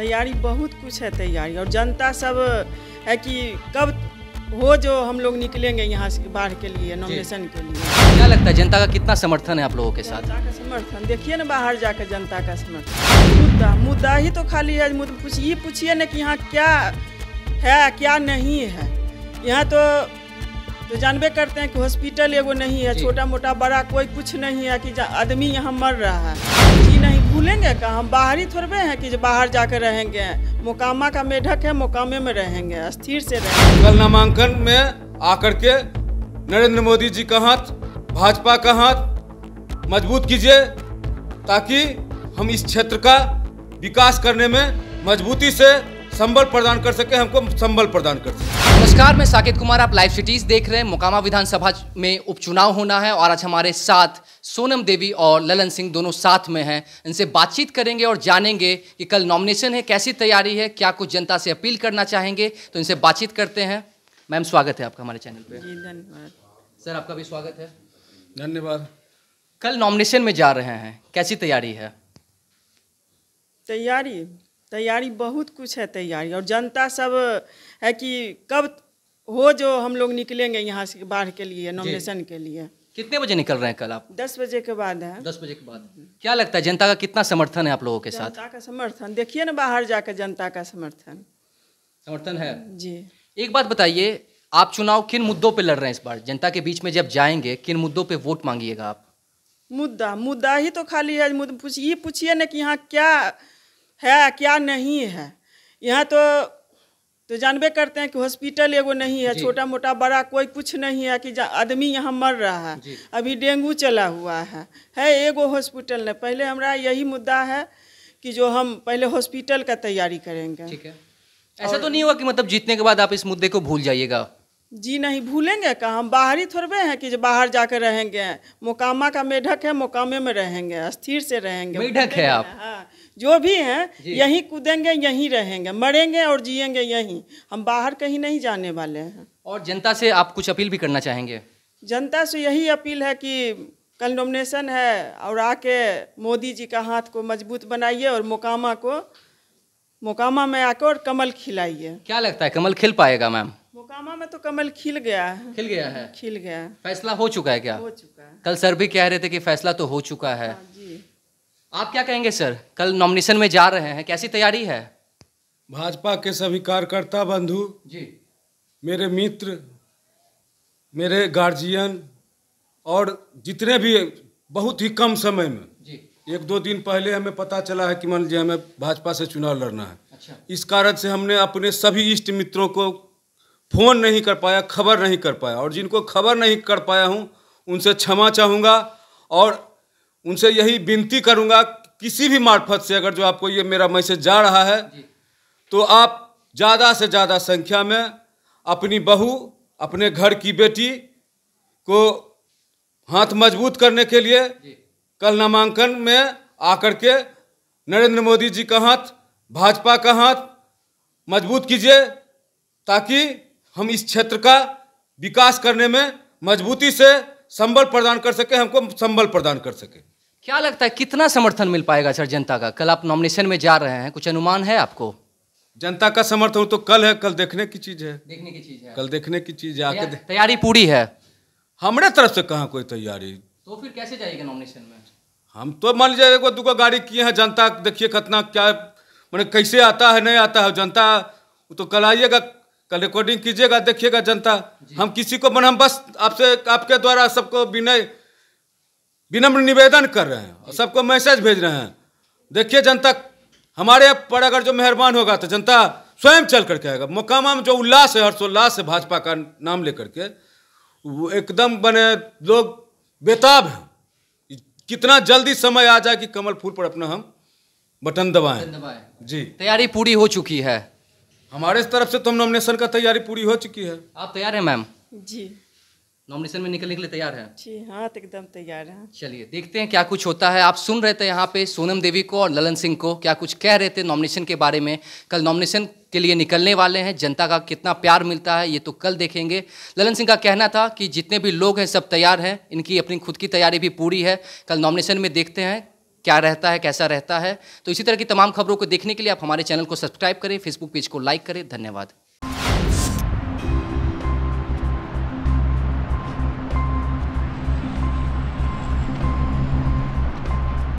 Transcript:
तैयारी बहुत कुछ है तैयारी और जनता सब है कि कब हो जो हम लोग निकलेंगे यहाँ से बाढ़ के लिए नॉमिनेशन के लिए क्या लगता है जनता का कितना समर्थन है आप लोगों के साथ जनता का समर्थन देखिए ना बाहर जाकर जनता का समर्थन मुद्दा मुद्दा ही तो खाली है मुद्दा ये पूछिए ना कि यहाँ क्या है क्या नहीं है यहाँ तो तो जानबे करते हैं कि हॉस्पिटल एगो नहीं है छोटा मोटा बड़ा कोई कुछ नहीं है कि आदमी यहाँ मर रहा है जी नहीं भूलेंगे का हम बाहरी थोड़बे हैं कि जो बाहर जाकर रहेंगे मोकामा का मेढक है मोकामे में रहेंगे स्थिर से रहेंगे कल नामांकन में आकर के नरेंद्र मोदी जी का हाथ भाजपा का हाथ मजबूत कीजिए ताकि हम इस क्षेत्र का विकास करने में मजबूती से संबल प्रदान कर सके हमको संबल प्रदान कर सके नमस्कार मैं साकेत कुमार आप लाइव सिटीज देख रहे हैं मोकामा विधानसभा में उपचुनाव होना है और आज हमारे साथ सोनम देवी और ललन सिंह दोनों साथ में हैं इनसे बातचीत करेंगे और जानेंगे कि कल नॉमिनेशन है कैसी तैयारी है क्या कुछ जनता से अपील करना चाहेंगे तो इनसे बातचीत करते हैं मैम स्वागत है आपका हमारे चैनल पर धन्यवाद सर आपका भी स्वागत है धन्यवाद कल नॉमिनेशन में जा रहे हैं कैसी तैयारी है तैयारी तैयारी बहुत कुछ है तैयारी और जनता सब है कि कब हो जो हम लोग निकलेंगे यहाँ से बाढ़ के लिए नॉमिनेशन के लिए कितने बजे निकल रहे हैं कल आप दस बजे के बाद है दस बजे के बाद क्या लगता है जनता का कितना समर्थन है आप लोगों के साथ जनता का समर्थन देखिए ना बाहर जाकर जनता का समर्थन समर्थन है जी एक बात बताइए आप चुनाव किन मुद्दों पे लड़ रहे हैं इस बार जनता के बीच में जब जाएंगे किन मुद्दों पे वोट मांगिएगा आप मुद्दा मुद्दा ही तो खाली है ये पूछिए ना कि यहाँ क्या है क्या नहीं है यहाँ तो तो जानबे करते हैं कि हॉस्पिटल एगो नहीं है छोटा मोटा बड़ा कोई कुछ नहीं है कि आदमी यहाँ मर रहा है अभी डेंगू चला हुआ है है एगो हॉस्पिटल नहीं पहले हमारा यही मुद्दा है कि जो हम पहले हॉस्पिटल का तैयारी करेंगे ठीक है ऐसा तो नहीं हुआ कि मतलब जीतने के बाद आप इस मुद्दे को भूल जाइएगा जी नहीं भूलेंगे कहाँ हम बाहरी थोड़े हैं कि जो बाहर जाकर रहेंगे मोकामा का मेढक है मोकामे में रहेंगे स्थिर से रहेंगे मेढक है आप हाँ जो भी हैं यहीं कूदेंगे यहीं रहेंगे मरेंगे और जिएंगे यहीं हम बाहर कहीं नहीं जाने वाले हैं और जनता से आप कुछ अपील भी करना चाहेंगे जनता से यही अपील है कि कल नॉमिनेशन है और आके मोदी जी का हाथ को मजबूत बनाइए और मोकामा को मोकामा में आकर और कमल खिलाइए क्या लगता है कमल खिल पाएगा मैम कमल खिल गया है खिल गया है खिल गया फैसला हो चुका है क्या हो चुका है कल सर भी कह रहे थे कि फैसला तो हो चुका है हाँ जी आप क्या कहेंगे सर कल नॉमिनेशन में जा रहे हैं कैसी तैयारी है भाजपा के सभी कार्यकर्ता बंधु जी मेरे मित्र मेरे गार्जियन और जितने भी बहुत ही कम समय में जी एक दो दिन पहले हमें पता चला है कि मान लीजिए हमें भाजपा से चुनाव लड़ना है अच्छा। इस कारण से हमने अपने सभी इष्ट मित्रों को फ़ोन नहीं कर पाया खबर नहीं कर पाया और जिनको खबर नहीं कर पाया हूँ उनसे क्षमा चाहूँगा और उनसे यही विनती करूँगा किसी भी मार्फत से अगर जो आपको ये मेरा मैसेज जा रहा है तो आप ज़्यादा से ज़्यादा संख्या में अपनी बहू अपने घर की बेटी को हाथ मजबूत करने के लिए कल नामांकन में आकर के नरेंद्र मोदी जी का हाथ भाजपा का हाथ मजबूत कीजिए ताकि हम इस क्षेत्र का विकास करने में मजबूती से संबल प्रदान कर सके हमको संबल प्रदान कर सके क्या लगता है कितना समर्थन मिल पाएगा सर जनता का कल आप नॉमिनेशन में जा रहे हैं कुछ अनुमान है आपको जनता का समर्थन तो कल है कल देखने की चीज है देखने की चीज है कल देखने की चीज है आके तैयारी पूरी है हमारे तरफ से कहा कोई तैयारी तो फिर कैसे जाएगा नॉमिनेशन में हम तो मान लीजिए एक दो गाड़ी किए हैं जनता देखिए कितना क्या मैंने कैसे आता है नहीं आता है जनता तो कल आइएगा कल रिकॉर्डिंग कीजिएगा देखिएगा जनता हम किसी को मन हम बस आपसे आपके द्वारा सबको विनय विनम्र निवेदन कर रहे हैं और सबको मैसेज भेज रहे हैं देखिए जनता हमारे पर अगर जो मेहरबान होगा तो जनता स्वयं चल करके आएगा मोकामा में जो उल्लास है हर्षोल्लास है भाजपा का नाम लेकर के वो एकदम बने लोग बेताब हैं कितना जल्दी समय आ जाए कि कमल फूल पर अपना हम बटन दबाएं जी तैयारी पूरी हो चुकी है हमारे तरफ से तो नॉमिनेशन का तैयारी पूरी हो चुकी है आप तैयार हैं मैम जी नॉमिनेशन में निकलने के लिए तैयार हैं जी हाँ तो एकदम तैयार हैं चलिए देखते हैं क्या कुछ होता है आप सुन रहे थे यहाँ पे सोनम देवी को और ललन सिंह को क्या कुछ कह रहे थे नॉमिनेशन के बारे में कल नॉमिनेशन के लिए निकलने वाले हैं जनता का कितना प्यार मिलता है ये तो कल देखेंगे ललन सिंह का कहना था कि जितने भी लोग हैं सब तैयार हैं इनकी अपनी खुद की तैयारी भी पूरी है कल नॉमिनेशन में देखते हैं क्या रहता है कैसा रहता है तो इसी तरह की तमाम खबरों को देखने के लिए आप हमारे चैनल को सब्सक्राइब करें फेसबुक पेज को लाइक करें धन्यवाद